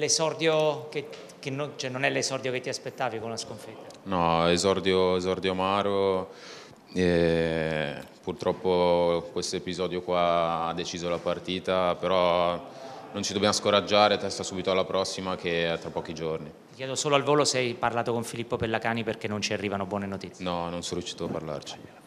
l'esordio che, che non, cioè non, è l'esordio che ti aspettavi con la sconfitta? No, esordio, esordio amaro. E purtroppo questo episodio qua ha deciso la partita, però non ci dobbiamo scoraggiare, testa subito alla prossima che è tra pochi giorni. Ti chiedo solo al volo se hai parlato con Filippo Pellacani perché non ci arrivano buone notizie. No, non sono riuscito a parlarci.